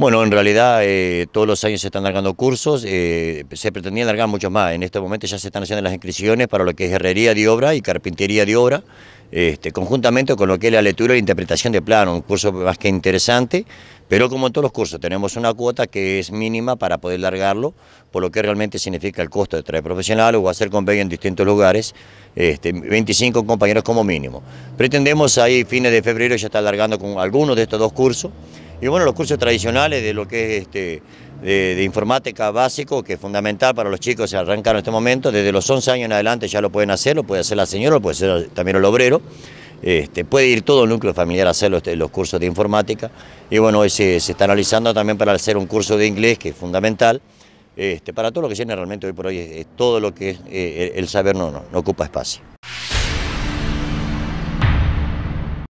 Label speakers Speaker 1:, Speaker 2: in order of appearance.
Speaker 1: Bueno, en realidad eh, todos los años se están largando cursos, eh, se pretendía largar muchos más, en este momento ya se están haciendo las inscripciones para lo que es herrería de obra y carpintería de obra, este, conjuntamente con lo que es la lectura e interpretación de plano, un curso más que interesante, pero como en todos los cursos tenemos una cuota que es mínima para poder largarlo, por lo que realmente significa el costo de traer profesionales o hacer convenio en distintos lugares, 25 este, compañeros como mínimo. Pretendemos ahí fines de febrero ya estar alargando con algunos de estos dos cursos, y bueno, los cursos tradicionales de lo que es este, de, informática básico, que es fundamental para los chicos, se arrancaron en este momento, desde los 11 años en adelante ya lo pueden hacer, lo puede hacer la señora, lo puede hacer también el obrero. Este, puede ir todo el núcleo familiar a hacer los, este, cursos de informática y bueno, hoy se, está analizando también para hacer un curso de inglés que es fundamental este, para todo lo que tiene realmente hoy por hoy, es, todo lo que es, eh, el saber no, no ocupa espacio.